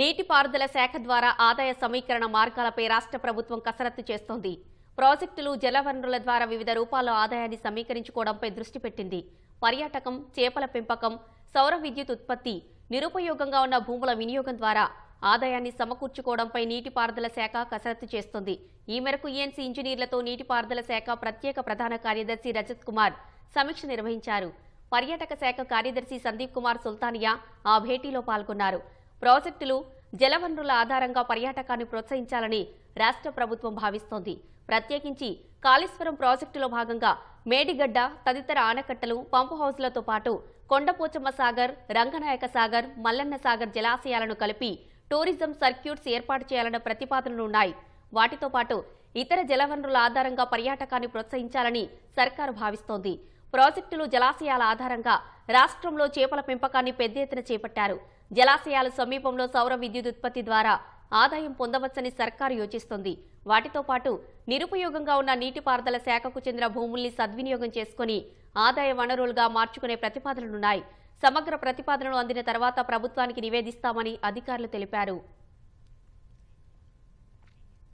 నీటిపారుదల శాఖ ద్వారా ఆదాయ సమీకరణ మార్గాలపై రాష్ట్ర ప్రభుత్వం కసరత్తు చేస్తోంది ప్రాజెక్టులు జలవనరుల ద్వారా వివిధ రూపాల ఆదాయాన్ని సమీకరించుకోవడంపై దృష్టి పెట్టింది పర్యాటకం చేపల పెంపకం సౌర విద్యుత్ ఉత్పత్తి నిరుపయోగంగా ఉన్న భూముల వినియోగం ద్వారా ఆదాయాన్ని సమకూర్చుకోవడంపై నీటిపారుదల శాఖ కసరత్తు చేస్తుంది ఈ మేరకు ఈఎన్సీ e ఇంజనీర్లతో నీటిపారుదల శాఖ ప్రత్యేక ప్రధాన కార్యదర్శి రజత్ కుమార్ సమీక్ష నిర్వహించారు పర్యాటక శాఖ కార్యదర్శి సందీప్ కుమార్ సుల్తానియా ఆ భేటీలో పాల్గొన్నారు ప్రాజెక్టులు జలవనరుల ఆధారంగా పర్యాటకాన్ని ప్రోత్సహించాలని రాష్ట్ర ప్రభుత్వం భావిస్తోంది ప్రత్యేకించి కాళేశ్వరం ప్రాజెక్టులో భాగంగా మేడిగడ్డ తదితర ఆనకట్టలు పంపు హౌజ్లతో పాటు కొండపోచమ్మ సాగర్ రంగనాయక సాగర్ మల్లన్న సాగర్ జలాశయాలను కలిపి టూరిజం సర్క్యూట్స్ ఏర్పాటు చేయాలన్న ప్రతిపాదనలున్నాయి వాటితో పాటు ఇతర జలవనరుల ఆధారంగా పర్యాటకాన్ని ప్రోత్సహించాలని సర్కారు భావిస్తోంది ప్రాజెక్టులు జలాశయాల ఆధారంగా రాష్ట్రంలో చేపల పెంపకాన్ని పెద్ద ఎత్తున చేపట్టారు జలాశయాల సమీపంలో సౌర విద్యుత్ ఉత్పత్తి ద్వారా ఆదాయం పొందవచ్చని సర్కారు యోచిస్తోంది వాటితో పాటు నిరుపయోగంగా ఉన్న నీటిపారుదల శాఖకు చెందిన భూముల్ని సద్వినియోగం చేసుకుని ఆదాయ వనరులుగా మార్చుకునే ప్రతిపాదనలున్నాయి సమగ్ర ప్రతిపాదనలు అందిన తర్వాత ప్రభుత్వానికి నివేదిస్తామని అధికారులు తెలిపారు